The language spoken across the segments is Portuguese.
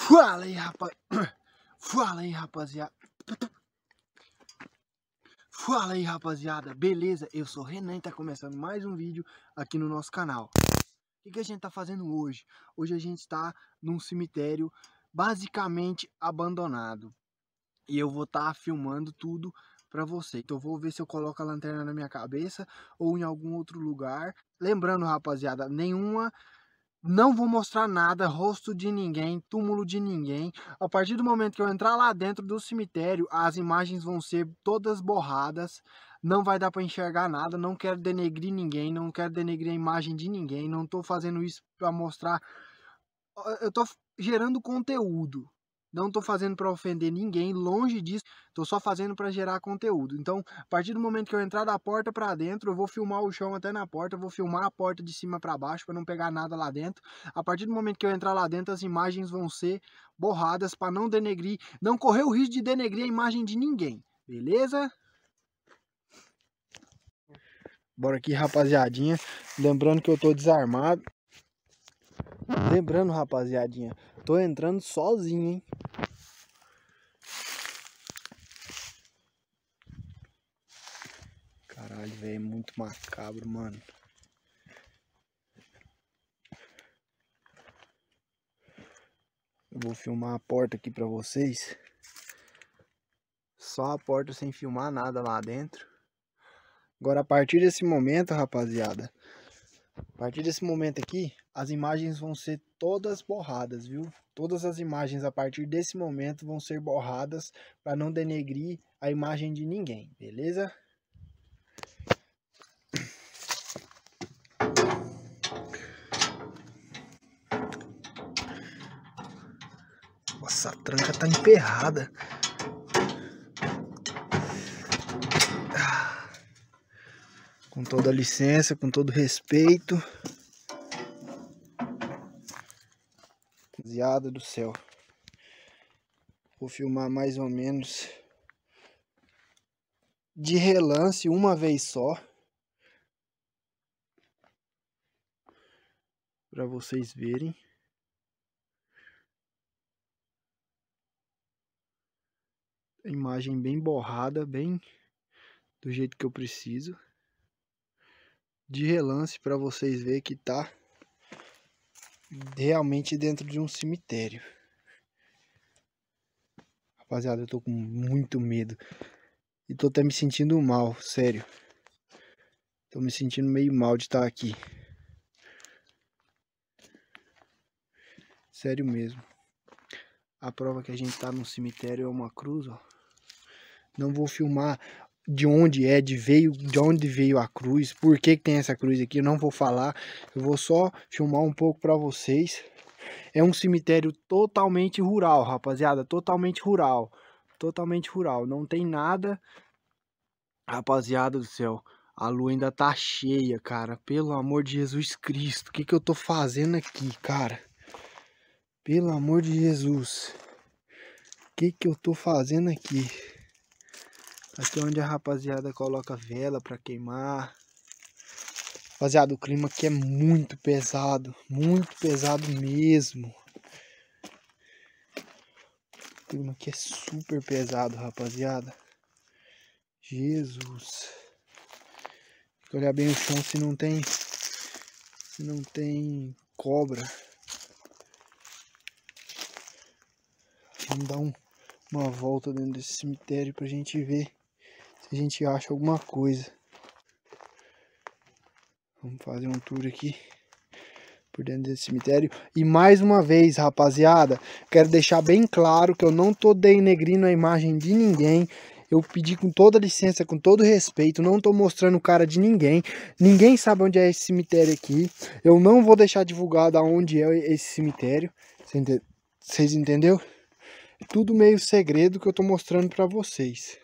Fala aí, rapaz. Fala aí, rapaziada. Fala aí, rapaziada. Beleza? Eu sou o Renan e tá começando mais um vídeo aqui no nosso canal. O que, que a gente tá fazendo hoje? Hoje a gente tá num cemitério basicamente abandonado. E eu vou estar tá filmando tudo pra você. Então eu vou ver se eu coloco a lanterna na minha cabeça ou em algum outro lugar. Lembrando, rapaziada, nenhuma não vou mostrar nada, rosto de ninguém, túmulo de ninguém. A partir do momento que eu entrar lá dentro do cemitério, as imagens vão ser todas borradas. Não vai dar para enxergar nada, não quero denegrir ninguém, não quero denegrir a imagem de ninguém, não tô fazendo isso para mostrar. Eu tô gerando conteúdo. Não estou fazendo para ofender ninguém, longe disso. Estou só fazendo para gerar conteúdo. Então, a partir do momento que eu entrar da porta para dentro, eu vou filmar o chão até na porta, eu vou filmar a porta de cima para baixo para não pegar nada lá dentro. A partir do momento que eu entrar lá dentro, as imagens vão ser borradas para não denegrir, não correr o risco de denegrir a imagem de ninguém. Beleza? Bora aqui, rapaziadinha. Lembrando que eu tô desarmado. Lembrando, rapaziadinha, tô entrando sozinho, hein? velho, muito macabro, mano. Eu vou filmar a porta aqui pra vocês. Só a porta sem filmar nada lá dentro. Agora, a partir desse momento, rapaziada, a partir desse momento aqui, as imagens vão ser todas borradas, viu? Todas as imagens a partir desse momento vão ser borradas para não denegrir a imagem de ninguém, beleza? Nossa, a tranca tá emperrada. Com toda licença, com todo respeito. Rapaziada do céu. Vou filmar mais ou menos de relance uma vez só. Para vocês verem. imagem bem borrada, bem do jeito que eu preciso. De relance para vocês verem que tá realmente dentro de um cemitério. Rapaziada, eu tô com muito medo. E tô até me sentindo mal, sério. Tô me sentindo meio mal de estar tá aqui. Sério mesmo. A prova que a gente tá num cemitério é uma cruz, ó não vou filmar de onde é, de veio, de onde veio a cruz, por que, que tem essa cruz aqui, eu não vou falar, eu vou só filmar um pouco para vocês. É um cemitério totalmente rural, rapaziada, totalmente rural, totalmente rural, não tem nada. Rapaziada do céu, a lua ainda tá cheia, cara, pelo amor de Jesus Cristo, o que que eu tô fazendo aqui, cara? Pelo amor de Jesus, o que que eu tô fazendo aqui? Aqui é onde a rapaziada coloca vela para queimar. Rapaziada, o clima aqui é muito pesado. Muito pesado mesmo. O clima aqui é super pesado, rapaziada. Jesus. Tem que olhar bem o chão se não tem... Se não tem cobra. Vamos dar um, uma volta dentro desse cemitério pra gente ver se a gente acha alguma coisa. Vamos fazer um tour aqui por dentro desse cemitério. E mais uma vez, rapaziada, quero deixar bem claro que eu não tô denegrindo a imagem de ninguém. Eu pedi com toda licença, com todo respeito, não tô mostrando o cara de ninguém. Ninguém sabe onde é esse cemitério aqui. Eu não vou deixar divulgado aonde é esse cemitério. Vocês entenderam? É tudo meio segredo que eu tô mostrando para vocês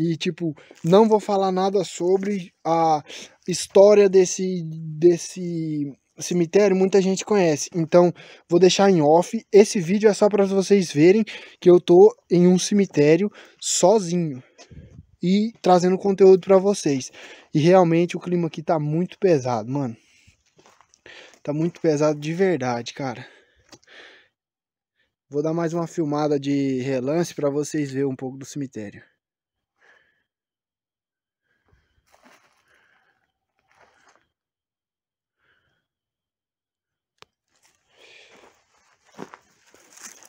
e tipo, não vou falar nada sobre a história desse desse cemitério, muita gente conhece. Então, vou deixar em off. Esse vídeo é só para vocês verem que eu tô em um cemitério sozinho e trazendo conteúdo para vocês. E realmente o clima aqui tá muito pesado, mano. Tá muito pesado de verdade, cara. Vou dar mais uma filmada de relance para vocês verem um pouco do cemitério.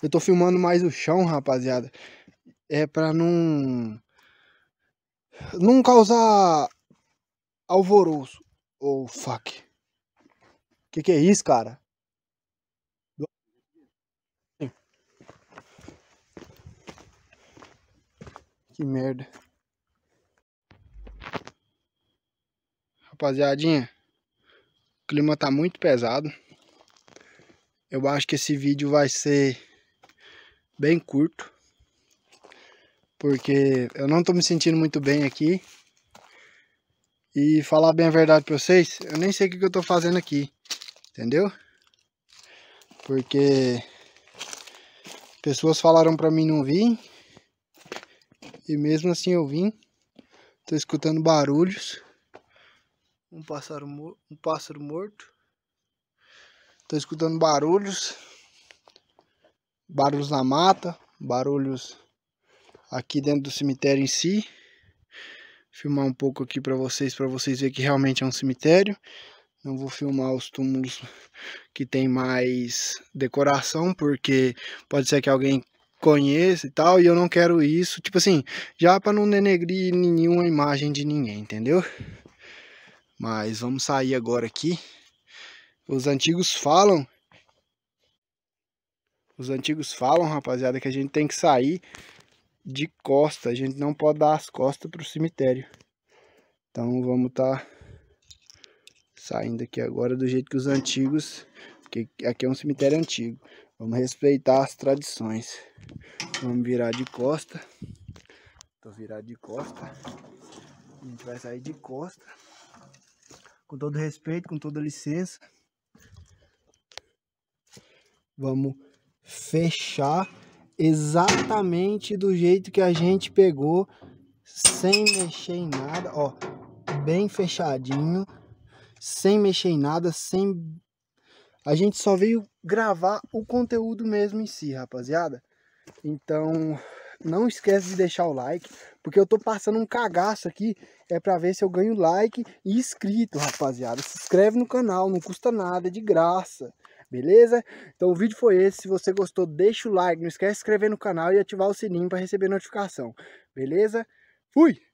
Eu tô filmando mais o chão, rapaziada. É pra não... Não causar alvoroço. Oh, fuck. Que que é isso, cara? Que merda. Rapaziadinha, o clima tá muito pesado. Eu acho que esse vídeo vai ser bem curto, porque eu não tô me sentindo muito bem aqui. E falar bem a verdade pra vocês, eu nem sei o que eu tô fazendo aqui, entendeu? Porque pessoas falaram pra mim não vir, e mesmo assim eu vim. Tô escutando barulhos. Um pássaro, um pássaro morto. Tô escutando barulhos barulhos na mata, barulhos aqui dentro do cemitério em si. Filmar um pouco aqui para vocês, para vocês verem que realmente é um cemitério. Não vou filmar os túmulos que tem mais decoração, porque pode ser que alguém conheça e tal, e eu não quero isso. Tipo assim, já para não denegrir nenhuma imagem de ninguém, entendeu? Mas vamos sair agora aqui. Os antigos falam os antigos falam, rapaziada, que a gente tem que sair de costa. A gente não pode dar as costas para o cemitério. Então vamos estar tá saindo aqui agora do jeito que os antigos... Porque aqui é um cemitério antigo. Vamos respeitar as tradições. Vamos virar de costa. Tô virado de costa. A gente vai sair de costa. Com todo respeito, com toda licença. Vamos fechar exatamente do jeito que a gente pegou, sem mexer em nada, ó, bem fechadinho, sem mexer em nada, sem... A gente só veio gravar o conteúdo mesmo em si, rapaziada. Então, não esquece de deixar o like, porque eu tô passando um cagaço aqui, é pra ver se eu ganho like e inscrito, rapaziada. Se inscreve no canal, não custa nada, é de graça beleza? Então o vídeo foi esse, se você gostou deixa o like, não esquece de se inscrever no canal e ativar o sininho para receber notificação, beleza? Fui!